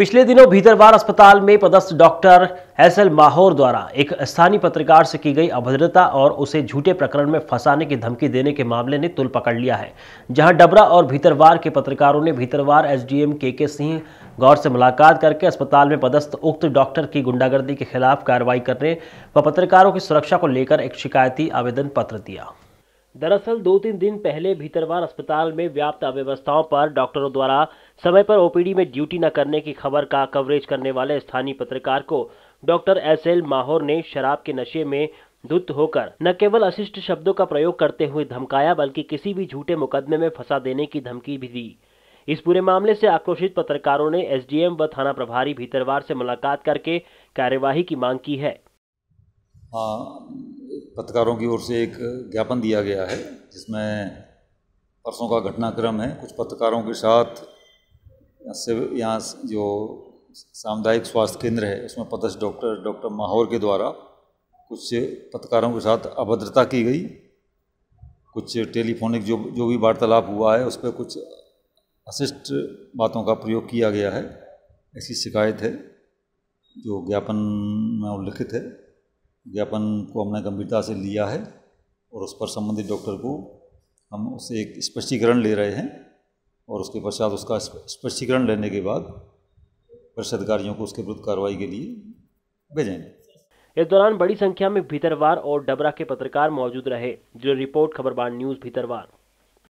पिछले दिनों भीतरवार अस्पताल में पदस्थ डॉक्टर एस एल माहौर द्वारा एक स्थानीय पत्रकार से की गई अभद्रता और उसे झूठे प्रकरण में फंसाने की धमकी देने के मामले ने तुल पकड़ लिया है जहां डबरा और भीतरवार के पत्रकारों ने भीतरवार एसडीएम के के सिंह गौर से मुलाकात करके अस्पताल में पदस्थ उक्त डॉक्टर की गुंडागर्दी के खिलाफ कार्रवाई करने व पत्रकारों की सुरक्षा को लेकर एक शिकायती आवेदन पत्र दिया दरअसल दो तीन दिन पहले भीतरवार अस्पताल में व्याप्त अव्यवस्थाओं पर डॉक्टरों द्वारा समय पर ओपीडी में ड्यूटी न करने की खबर का कवरेज करने वाले स्थानीय पत्रकार को डॉक्टर एस एल माहौर ने शराब के नशे में धुत होकर न केवल अशिष्ट शब्दों का प्रयोग करते हुए धमकाया बल्कि किसी भी झूठे मुकदमे में फंसा देने की धमकी भी दी इस पूरे मामले से आक्रोशित पत्रकारों ने एसडीएम व थाना प्रभारी भीतरवार से मुलाकात करके कार्यवाही की मांग की है हाँ पत्रकारों की ओर से एक ज्ञापन दिया गया है जिसमें परसों का घटनाक्रम है कुछ पत्रकारों के साथ सिविल यहाँ जो सामुदायिक स्वास्थ्य केंद्र है उसमें पदस्थ डॉक्टर डॉक्टर माहौर के द्वारा कुछ पत्रकारों के साथ अभद्रता की गई कुछ टेलीफोनिक जो जो भी वार्तालाप हुआ है उस पर कुछ अशिष्ट बातों का प्रयोग किया गया है ऐसी शिकायत है जो ज्ञापन में उल्लिखित है ज्ञापन को हमने गंभीरता से लिया है और उस पर संबंधित डॉक्टर को हम उससे एक स्पष्टीकरण ले रहे हैं और उसके पश्चात उसका स्पष्टीकरण लेने के बाद परिषद अधिकारियों को उसके विरुद्ध कार्रवाई के लिए भेजेंगे इस दौरान बड़ी संख्या में भीतरवार और डबरा के पत्रकार मौजूद रहे जो रिपोर्ट खबरबार न्यूज भीतरवार